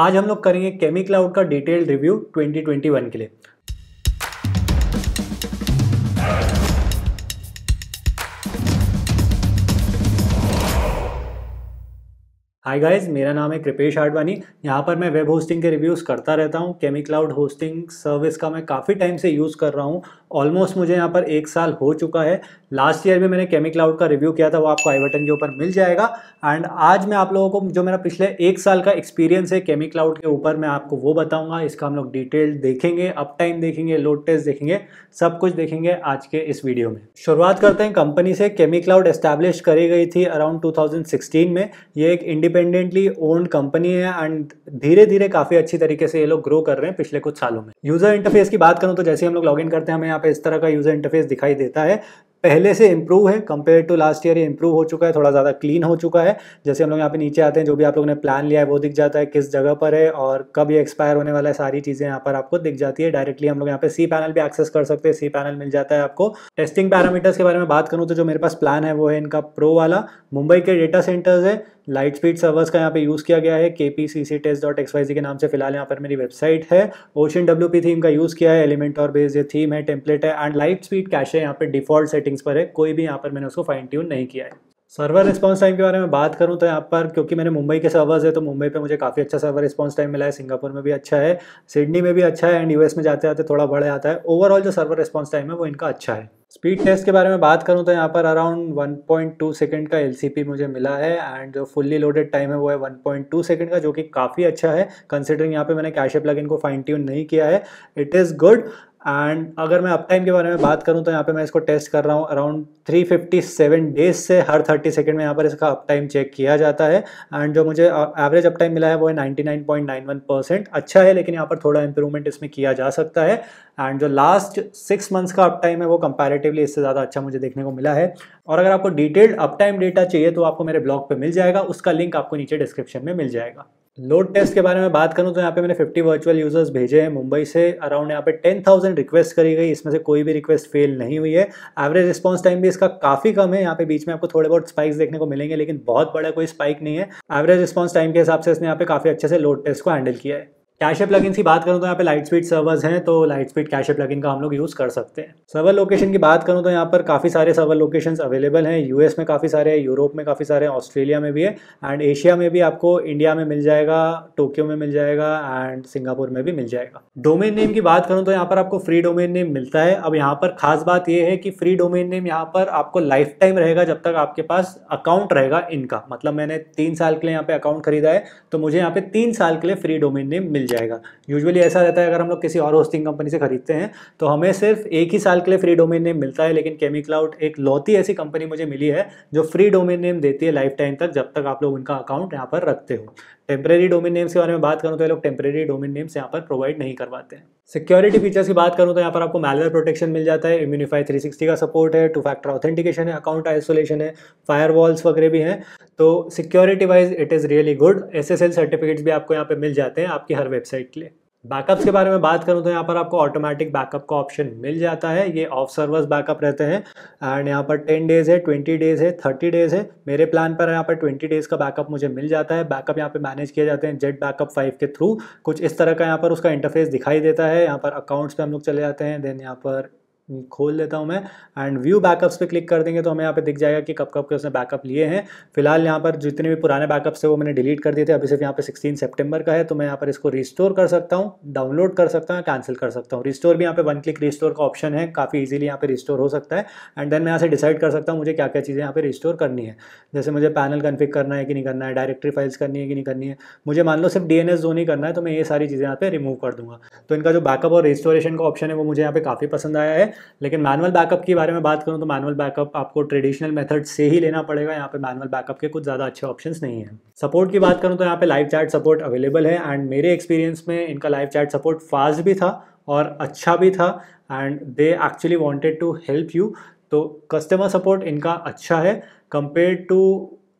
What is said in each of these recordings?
आज हम लोग करेंगे केमी क्लाउड का डिटेल्ड रिव्यू 2021 के लिए हाय गाइस मेरा नाम है कृपेश आडवाणी यहाँ पर मैं वेब होस्टिंग के रिव्यूज़ करता रहता हूँ केमी क्लाउड होस्टिंग सर्विस का मैं काफ़ी टाइम से यूज़ कर रहा हूँ ऑलमोस्ट मुझे यहाँ पर एक साल हो चुका है लास्ट ईयर में मैंने केमी क्लाउड का रिव्यू किया था वो आपको आई बटन के ऊपर मिल जाएगा एंड आज मैं आप लोगों को जो मेरा पिछले एक साल का एक्सपीरियंस है केमी क्लाउड के ऊपर मैं आपको वो बताऊंगा इसका हम लोग डिटेल देखेंगे अप टाइम देखेंगे लोड टेस्ट देखेंगे सब कुछ देखेंगे आज के इस वीडियो में शुरुआत करते हैं कंपनी से केमी क्लाउड एस्टैब्लिश करी गई थी अराउंड टू में ये एक इंडिपेंडेंटली ओन्ड कंपनी है एंड धीरे धीरे काफ़ी अच्छी तरीके से ये लोग ग्रो कर रहे हैं पिछले कुछ सालों में यूज़र इंटरफेस की बात करूँ तो जैसे हम लोग लॉग करते हैं हमें पे इस तरह का यूज़र इंटरफेस दिखाई देता है पहले से इम्प्रूव है कंपेयर टू लास्ट ईयर ये इम्प्रूव हो चुका है थोड़ा ज़्यादा क्लीन हो चुका है जैसे हम लोग यहाँ पे नीचे आते हैं जो भी आप लोगों ने प्लान लिया है वो दिख जाता है किस जगह पर है और कब ये एक्सपायर होने वाला है सारी चीज़ें यहाँ पर आपको दिख जाती है डायरेक्टली हम लोग यहाँ पे सी पैनल भी एक्सेस कर सकते हैं सी पैनल मिल जाता है आपको टेस्टिंग पैरामीटर्स के बारे में बात करूँ तो जो मेरे पास प्लान है वो है इनका प्रो वाला मुंबई के डेटा सेंटर्स है लाइट स्पीड सर्वर्स का यहाँ पे यूज़ किया गया है के P C C test dot X Y Z के नाम से फिलहाल यहाँ पर मेरी वेबसाइट है ओशन डब्ल्यू पी थीम का यूज़ किया है एलिमेंट और बेस ये थीम है टेम्पलेट है एंड लाइट स्पीड कैश है यहाँ पर डिफॉल्ट सेटिंग्स पर है कोई भी यहाँ पर मैंने उसको फाइन ट्यून नहीं किया है सर्वर रिस्पांस टाइम के बारे में बात करूं तो यहाँ पर क्योंकि मैंने मुंबई के सर्वर्स है तो मुंबई पे मुझे काफ़ी अच्छा सर्वर रिस्पांस टाइम मिला है सिंगापुर में भी अच्छा है सिडनी में भी अच्छा है एंड यूएस में जाते जाते थोड़ा बढ़ जाता है ओवरऑल जो सर्वर रिस्पांस टाइम है वो इनका अच्छा है स्पीड टेस्ट के बारे में बात करूं तो यहाँ पर अराउंड 1.2 सेकंड का एल मुझे मिला है एंड जो फुल्ली लोडेड टाइम है वो है 1.2 सेकंड का जो कि काफ़ी अच्छा है कंसिडरिंग यहाँ पे मैंने कैशअप लग को फाइन ट्यून नहीं किया है इट इज़ गुड एंड अगर मैं अप टाइम के बारे में बात करूं तो यहाँ पे मैं इसको टेस्ट कर रहा हूँ अराउंड 357 डेज से हर 30 सेकंड में यहाँ पर इसका अप टाइम चेक किया जाता है एंड जो मुझे एवरेज अप टाइम मिला है वो है 99.91 परसेंट अच्छा है लेकिन यहाँ पर थोड़ा इंप्रूवमेंट इसमें किया जा सकता है एंड जो लास्ट सिक्स मंथ्स का अप टाइम है वो कंपेरेटिवली इससे ज़्यादा अच्छा मुझे देखने को मिला है और अगर आपको डिटेल्ड अप टाइम डेटा चाहिए तो आपको मेरे ब्लॉग पर मिल जाएगा उसका लिंक आपको नीचे डिस्क्रिप्शन में मिल जाएगा लोड टेस्ट के बारे में बात करूं तो यहाँ पे मैंने 50 वर्चुअल यूजर्स भेजे हैं मुंबई से अराउंड यहाँ पे 10,000 रिक्वेस्ट करी गई इसमें से कोई भी रिक्वेस्ट फेल नहीं हुई है एवरेज रिस्पांस टाइम भी इसका काफ़ी कम है यहाँ पे बीच में आपको थोड़े बहुत स्पाइक्स देखने को मिलेंगे लेकिन बहुत बड़ा कोई स्पाइक नहीं है एवरेज रिस्पॉन्स टाइम के हिसाब से इसने यहाँ पे काफ़ी अच्छे से लोड टेस्ट को हैंडल किया है कैशे लगिन की बात करूँ तो यहाँ पे लाइट स्पीड सर्वर्स हैं तो लाइट स्पीड कैशअप लगिन का हम लोग यूज़ कर सकते हैं सर्वर लोकेशन की बात करूँ तो यहाँ पर काफ़ी सारे सर्वर लोकेशंस अवेलेबल हैं यूएस में काफ़ी सारे हैं यूरोप में काफ़ी सारे ऑस्ट्रेलिया में भी है एंड एशिया में भी आपको इंडिया में मिल जाएगा टोक्यो में मिल जाएगा एंड सिंगापुर में भी मिल जाएगा डोमेन नेम की बात करूँ तो यहाँ पर आपको फ्री डोमेन नेम मिलता है अब यहाँ पर खास बात यह है कि फ्री डोमेन नेम यहाँ पर आपको लाइफ टाइम रहेगा जब तक आपके पास अकाउंट रहेगा इनका मतलब मैंने तीन साल के लिए यहाँ पे अकाउंट खरीदा है तो मुझे यहाँ पे तीन साल के लिए फ्री डोमेन नेम मिल जाएगा यूजुअली ऐसा रहता है अगर हम लोग किसी और होस्टिंग कंपनी से खरीदते हैं तो हमें सिर्फ एक ही साल के लिए फ्री डोमेन नेम मिलता है लेकिन केमी क्लाउड एक लौती ऐसी कंपनी मुझे मिली है जो फ्री डोमेन नेम देती है लाइफ टाइम तक जब तक आप लोग उनका अकाउंट यहाँ पर रखते हो टेम्प्रेरी डोमिन नेम्स के बारे में बात करूँ तो ये लोग टेम्प्रेरी डोमिन नेम्स यहाँ पर प्रोवाइड नहीं करवाते हैं सिक्योरिटी फीचर्स की बात करूँ तो यहाँ पर आपको मैलवेयर प्रोटेक्शन मिल जाता है इम्यूनिफाई 360 का सपोर्ट है टू फैक्टर ऑथेंटिकेशन है अकाउंट आइसोलेशन है फायरवॉल्स वगैरह भी हैं तो security wise it is really good S certificates भी आपको यहाँ पर मिल जाते हैं आपकी हर वेबसाइट के लिए बैकअप्स के बारे में बात करूं तो यहाँ पर आपको ऑटोमेटिक बैकअप का ऑप्शन मिल जाता है ये ऑफ सर्विस बैकअप रहते हैं एंड यहाँ पर टेन डेज है ट्वेंटी डेज है थर्टी डेज है मेरे प्लान पर यहाँ पर ट्वेंटी डेज का बैकअप मुझे मिल जाता है बैकअप यहाँ पे मैनेज किए जाते हैं जेट बैकअप फाइव के थ्रू कुछ इस तरह का यहाँ पर उसका इंटरफेस दिखाई देता है यहाँ पर अकाउंट्स पर हम लोग चले जाते हैं देन यहाँ पर खोल लेता हूँ मैं एंड व्यू बैकअप्स पे क्लिक कर देंगे तो हमें यहाँ पे दिख जाएगा कि कब कब के उसने बैकअप लिए हैं फिलहाल यहाँ पर जितने भी पुराने बैकअप्स थे वो मैंने डिलीट कर दिए थे अभी सिर्फ यहाँ पे 16 सितंबर का है तो मैं यहाँ पर इसको रिस्टोर कर सकता हूँ डाउनलोड कर सकता हूँ कैंसिल कर सकता हूँ रिस्टोर भी यहाँ पे वन क्लिक रिस्टोर का ऑप्शन है काफ़ी ईजिली यहाँ पे रिस्टोर हो सकता है एंड देन मैं यहाँ से डिसाइड कर सकता हूँ मुझे क्या क्या चीज़ें यहाँ पे रिस्टोर करनी है जैसे मुझे पैनल कन्फिक करना है कि नहीं करना है डायरेक्टरी फाइल्स करनी है कि नहीं करनी है मुझे मान लो सिर्फ डी एन जोन ही करना है तो मैं ये सारी चीज़ें यहाँ पे रिमूव कर दूंगा तो इनका जो बैकअप और रिस्टोरेशन का ऑप्शन है वो मुझे यहाँ पे काफ़ी पसंद आया है लेकिन मैनुअल बैकअप के बारे में बात करूँ तो मैनुअल बैकअप आपको ट्रेडिशनल मेथड से ही लेना पड़ेगा यहाँ पे मैनुअल बैकअप के कुछ ज़्यादा अच्छे ऑप्शंस नहीं है सपोर्ट की बात करूँ तो यहाँ पे लाइव चैट सपोर्ट अवेलेबल है एंड मेरे एक्सपीरियंस में इनका लाइव चैट सपोर्ट फास्ट भी था और अच्छा भी था and they actually wanted to help you तो कस्टमर सपोर्ट इनका अच्छा है compare to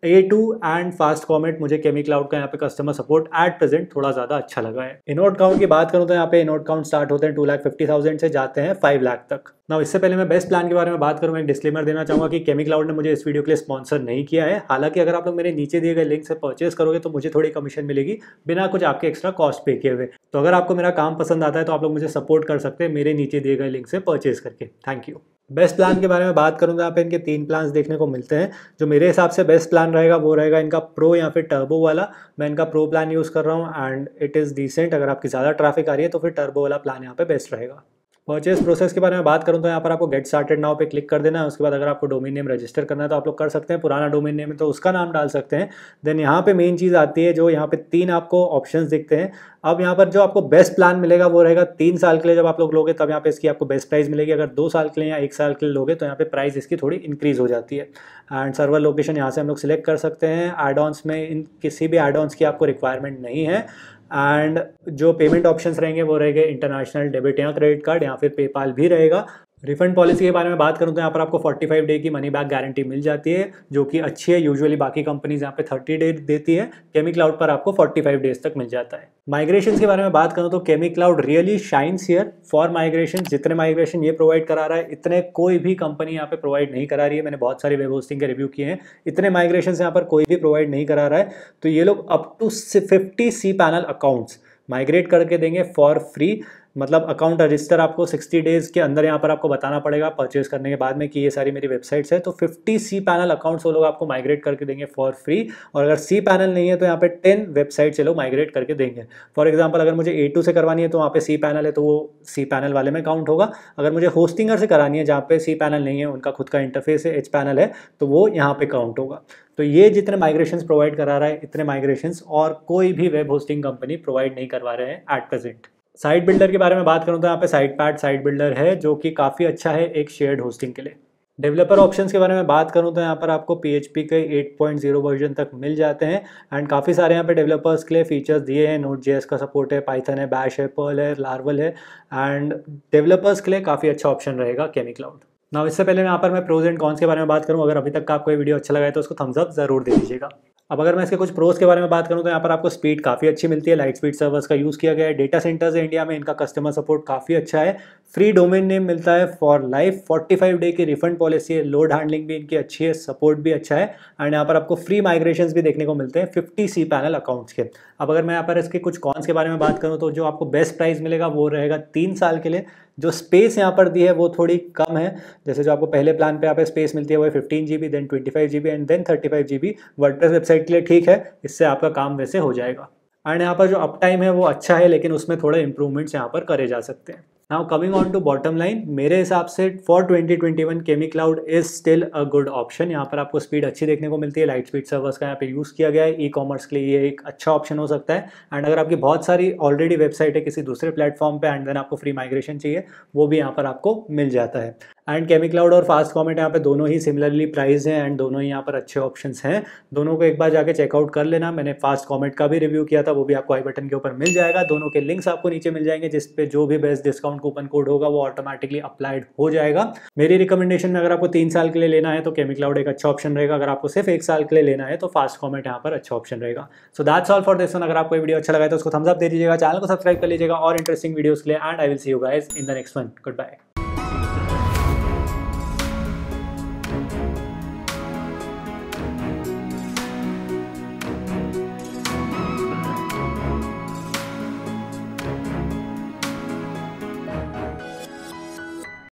A two and FastComet मुझे केमी क्लाउड का यहाँ पे कस्टमर सपोर्ट एट प्रेजेंट थोड़ा ज्यादा अच्छा लगा है इनोट काउंट की बात करूँ तो यहाँ पे इनोट काउंट स्टार्ट होते हैं टू लाख फिफ्टी थाउजेंड से जाते हैं फाइव लाख तक ना इससे पहले मैं बेस्ट प्लान के बारे में बात करूँ एक डिस्लेमर देना चाहूँगा कि केमी क्लाउड ने मुझे इस वीडियो के लिए स्पॉन्सर नहीं किया है हालांकि अगर आप लोग मेरे नीचे दिए गए लिंक से परचेस करोगे तो मुझे थोड़ी कमीशन मिलेगी बिना कुछ आपके एक्स्ट्रा कॉस्ट पे किए हुए तो अगर आपको मेरा काम पसंद आता है तो आप लोग मुझे सपोर्ट कर सकते हैं मेरे नीचे दिए गए लिंक से परचेस करके थैंक यू बेस्ट प्लान के बारे में बात करूँ तो यहाँ पे इनके तीन प्लान्स देखने को मिलते हैं जो मेरे हिसाब से बेस्ट प्लान रहेगा वो रहेगा इनका प्रो या फिर टर्बो वाला मैं इनका प्रो प्लान यूज़ कर रहा हूँ एंड इट इज़ डिसेंट अगर आपकी ज़्यादा ट्रैफिक आ रही है तो फिर टर्बो वाला प्लान यहाँ पे बेस्ट रहेगा परचेज प्रोसेस के बारे में बात करूँ तो यहाँ पर आपको गेट स्टार्टेड नाव पे क्लिक कर देना है उसके बाद अगर आपको डोमेन नेम रजिस्टर करना है तो आप लोग कर सकते हैं पुराना डोमेन नेम है तो उसका नाम डाल सकते हैं देन यहाँ पे मेन चीज़ आती है जो यहाँ पे तीन आपको ऑप्शंस दिखते हैं अब यहाँ पर जो आपको बेस्ट प्लान मिलेगा वो रहेगा तीन साल के लिए जब आप लोग लोगे तब यहाँ पे इसकी आपको बेस्ट प्राइस मिलेगी अगर दो साल के लिए या एक साल के लिए लोगे तो यहाँ पे प्राइस इसकी थोड़ी इंक्रीज हो जाती है एंड सर्वर लोकेशन यहाँ से हम लोग सिलेक्ट कर सकते हैं एडॉन्स में इन किसी भी एडॉन्स की आपको रिक्वायरमेंट नहीं है एंड जो पेमेंट ऑप्शंस रहेंगे वो रहेंगे इंटरनेशनल डेबिट या क्रेडिट कार्ड या फिर पेपाल भी रहेगा रिफंड पॉलिसी के बारे में बात करूँ तो यहाँ पर आपको 45 डे की मनी बैक गारंटी मिल जाती है जो कि अच्छी है यूजुअली बाकी कंपनीज यहाँ पे 30 डे देती है केमी क्लाउड पर आपको 45 डेज तक मिल जाता है माइग्रेशन के बारे में बात करूँ तो ChemiCloud really shines here for migration जितने माइग्रेशन ये प्रोवाइड करा रहा है इतने कोई भी कंपनी यहाँ पे प्रोवाइड नहीं करा रही है मैंने बहुत सारे वेब होस्टिंग के रिव्यू किए हैं इतने माइग्रेशन यहाँ पर कोई भी प्रोवाइड नहीं करा रहा है तो ये लोग up to fifty C panel accounts migrate करके देंगे फॉर फ्री मतलब अकाउंट रजिस्टर आपको 60 डेज़ के अंदर यहाँ पर आपको बताना पड़ेगा परचेज करने के बाद में कि ये सारी मेरी वेबसाइट्स है तो 50 सी पैनल अकाउंट्स वो लोग आपको माइग्रेट करके देंगे फॉर फ्री और अगर सी पैनल नहीं है तो यहाँ पे 10 वेबसाइट्स से लोग माइग्रेट करके देंगे फॉर एग्जाम्पल अगर मुझे ए टू से करवानी है तो वहाँ पर सी पैनल है तो वो सी पैनल वाले में काउंट होगा अगर मुझे होस्टिंगर से करानी है जहाँ पे सी पैनल नहीं है उनका खुद का इंटरफेस है एच पैनल है तो वो यहाँ पर काउंट होगा तो ये जितने माइग्रेशन प्रोवाइड करा रहा है इतने माइग्रेशन और कोई भी वेब होस्टिंग कंपनी प्रोवाइड नहीं करवा रहे हैं एट प्रेजेंट साइट बिल्डर के बारे में बात करूँ तो यहाँ पे साइट पैट साइट बिल्डर है जो कि काफ़ी अच्छा है एक शेयर्ड होस्टिंग के लिए डेवलपर ऑप्शंस के बारे में बात करूँ तो यहाँ पर आपको पी के 8.0 वर्जन तक मिल जाते हैं एंड काफ़ी सारे यहाँ पे डेवलपर्स के लिए फीचर्स दिए हैं नोट एस का सपोर्ट है पाइथन है बैश है पर्ल है लार्वल है एंड डेवलपर्स के लिए काफ़ी अच्छा ऑप्शन रहेगा केमी क्लाउड ना इससे पहले यहाँ पर मैं प्रोज एंड कॉन्स के बारे में बात करूँ अगर अभी तक का आपको ये वीडियो अच्छा लगा है तो उसको थम्सअप ज़रूर दे दीजिएगा अब अगर मैं इसके कुछ प्रोस के बारे में बात करूँ तो यहाँ पर आपको स्पीड काफ़ी अच्छी मिलती है लाइट स्पीड सर्वर्स का यूज़ किया गया है डेटा सेंटर्स है इंडिया में इनका कस्टमर सपोर्ट काफ़ी अच्छा है फ्री डोमेन नेम मिलता है फॉर लाइफ 45 डे की रिफंड पॉलिसी है लोड हैंडलिंग भी इनकी अच्छी है सपोर्ट भी अच्छा है एंड यहाँ पर आपको फ्री माइग्रेशन भी देखने को मिलते हैं फिफ्टी सी पैनल अकाउंट्स के अब अगर मैं यहाँ पर इसके कुछ कॉन्स के बारे में बात करूँ तो जो आपको बेस्ट प्राइस मिलेगा वो रहेगा तीन साल के लिए जो स्पेस यहाँ पर दी है वो थोड़ी कम है जैसे जो आपको पहले प्लान पे यहाँ पे स्पेस मिलती है वो fifteen G B then twenty five G B and then thirty five G B WordPress website के लिए ठीक है इससे आपका काम वैसे हो जाएगा एंड यहाँ पर जो अप टाइम है वो अच्छा है लेकिन उसमें थोड़े इंप्रूवमेंट्स यहाँ पर करे जा सकते हैं now coming on to bottom line मेरे हिसाब से for 2021 ChemiCloud is still a good option यहाँ पर आपको स्पीड अच्छी देखने को मिलती है लाइट स्पीड सर्वर्स का यहाँ पे यूज़ किया गया है ई कॉमर्स के लिए ये एक अच्छा ऑप्शन हो सकता है एंड अगर आपकी बहुत सारी ऑलरेडी वेबसाइट है किसी दूसरे प्लेटफॉर्म पर एंड देन आपको फ्री माइग्रेशन चाहिए वो भी यहाँ पर आपको मिल जाता है एंड केमी क्लाउड और फास्ट कॉमेट यहाँ पे दोनों ही सिमिलरली प्राइज हैं एंड दोनों ही यहाँ पर अच्छे ऑप्शन हैं दोनों को एक बार जाकर चेकआउट कर लेना मैंने फास्ट कॉमेट का भी रिव्यू किया था वो भी आपको आई बटन के ऊपर मिल जाएगा दोनों के लिंक्स आपको नीचे मिल जाएंगे जिसपे जो भी बेस्ट डिस्काउंट कूपन कोड होगा वो ऑटोमेटिकली अप्लाइड हो जाएगा मेरी रिकमेंडेशन में अगर आपको तीन साल के लिए लेना है तो केमी क्लाउड एक अच्छा ऑप्शन रहेगा अगर आपको सिर्फ एक साल के लिए लेना है तो फास्ट कॉमेंट यहाँ पर अच्छा ऑप्शन रहेगा so that's all for this one अगर आपको वीडियो अच्छा लगा तो उसको थम्सअप दे दीजिएगा चैनल को सब्सक्राइब कर लीजिएगा और इंटरेस्टिंग वीडियोस के लिए and I will see you guys in the next one good bye